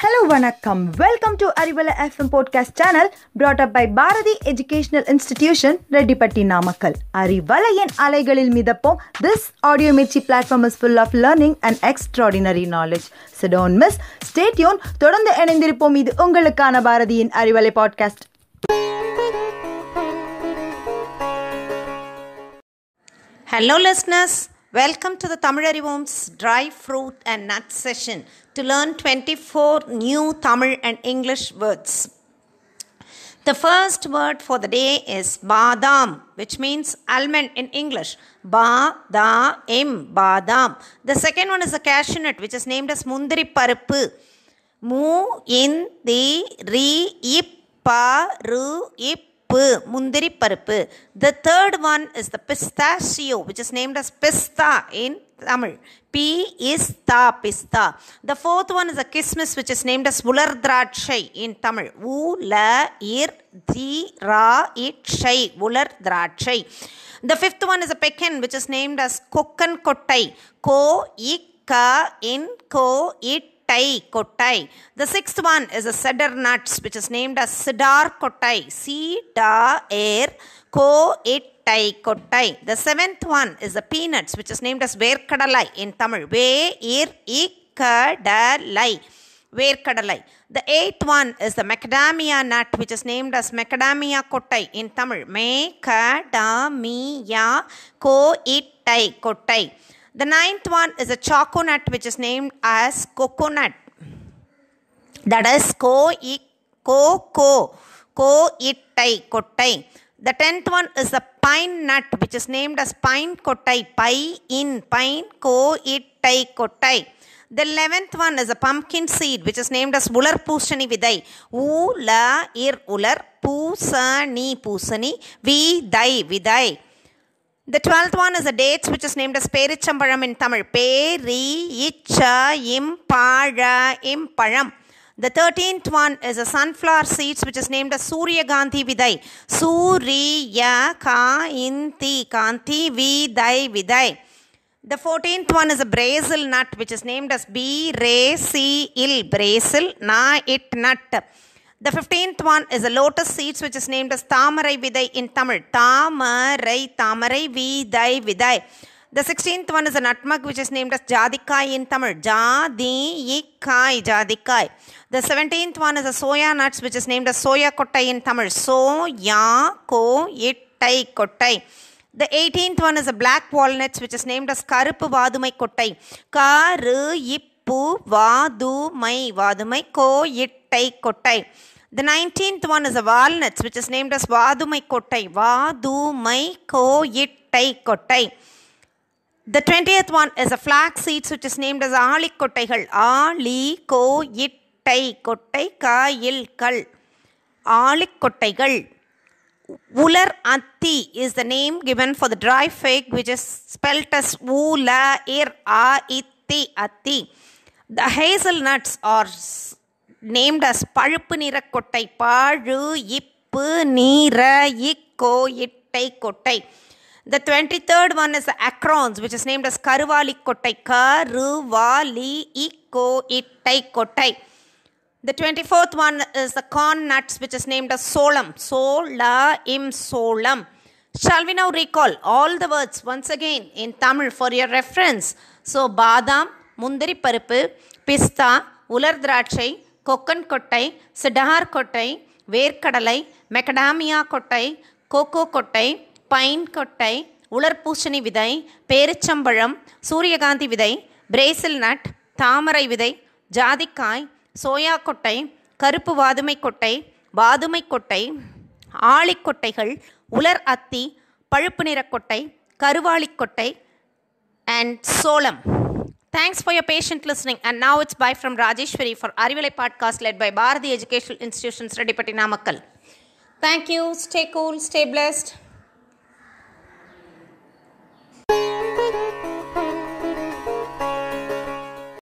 Hello வணக்கம் welcome to Arivalai FM podcast channel brought up by Bharathi educational institution Rettipatti Namakkal அறிவலையின் அலைகளில் மிதப்போம் this audio Mirchi platform is full of learning and extraordinary knowledge so don't miss stay tuned தொடர்ந்து இணைந்திருப்போம் இது உங்களுக்கான பாரதியின் Arivalai podcast hello listeners Welcome to the Tamil Arivom's Dry Fruit and Nut session to learn 24 new Tamil and English words. The first word for the day is badam, which means almond in English. Ba-da-im, badam. The second one is a cashew nut, which is named as mundri parupu. mu in di ri ip ru ip paruppu mundhiri paruppu the third one is the pistachio which is named as pista Tamil. P is ta, pista. The fourth one is a kismis which is named as vular ulardrachai in Tamil. U, la, ir, dhi, ra, it, shai, ulardrachai. The fifth one is a pekin which is named as kokkan kottai. Ko, ik, ka, in, ko, it, Kottai, Kottai. The sixth one is a cedar nuts, which is named as Sidar Kottai. C-da-air, ko-it kottai kottai the seventh one is the peanuts which is named as verkadalai in Tamil வே இர் இ kadalai verkadalai the eighth one is the macadamia nut which is named as macadamia kottai in Tamil மே கடமியா கோ இட்டை கொட்டை the ninth one is a choconut, which is named as coconut. That is co e co co co itai kottai. The tenth one is a pine nut, which is named as pine kottai. Pi in pine co itai kottai. The eleventh one is a pumpkin seed, which is named as ular pushani vidai. U la ir ular pusani pusani vidai vidai. The twelfth one is the dates which is named as Perichambaram in Tamil. Peri, Icha, Impara, Imparam. The thirteenth one is the sunflower seeds which is named as Gandhi Vidai. Suriya Ka Inti Kanti Vidai Vidai. The fourteenth one is a Brazil nut which is named as B Re Si Il Na It Nut. The 15th one is the lotus seeds which is named as Tamarai Vidai in Tamil. Tamarai, Tamarai Vidai Vidai. The 16th one is a nutmeg, which is named as Jadikai in Tamil. Jadikai, Jadikai. The 17th one is a soya nuts which is named as Soya Kottai in Tamil. Soya Ko Ittai Kottai. The 18th one is a black walnuts which is named as Karuppu Vadumai Kottai. Karuppu Vadumai Vadumai Ko Ittai. கெட்டை கொட்டை The 19th one is a walnuts which is named as Vadumai Kottai. Vadumai Koittai Kottai. The 20th one is a flax seeds which is named as Alikottaigal. Alikoittai Kottai Kayil Kal. Kal. Ular Atti is the name given for the dry fig which is spelt as Ula Ir A Itti Atti. The hazelnuts are named as pazhuppu nirakkottai பழு இப்பு நீர இக்கோ இட்டை kottai the twenty third one is acorns which is named as karuvali kottai karuvali eco இட்டை கொட்டை The 24th one is the corn nuts, which is named as solam. Sola im solam. Shall we now recall all the words once again in Tamil for your reference? So, badam, mundari parippu, pista, ular drachai, Kokken கொட்டை cedar கொட்டை வேர்க்கடலை மெக்கடாமியா கொட்டை cocoa கொட்டை pine கொட்டை உலர்பூசணி விதை பேரிச்சம்பழம் சூரியகாந்தி விதை பிரேசில் நட் தாமரை விதை ஜாதிக்காய் சோயா கொட்டை கருப்பு வாதுமை கொட்டை வாதுமை கொட்டை ஆளிக்கொட்டைகள் உலர் அத்தி pazhuppu nira kottai karuvalikkottai and cholam Thanks for your patient listening. And now it's bye from Rajeshwari for Arivalai podcast led by Bharati Educational Institutions, Redipati Namakkal. Thank you. Stay cool. Stay blessed.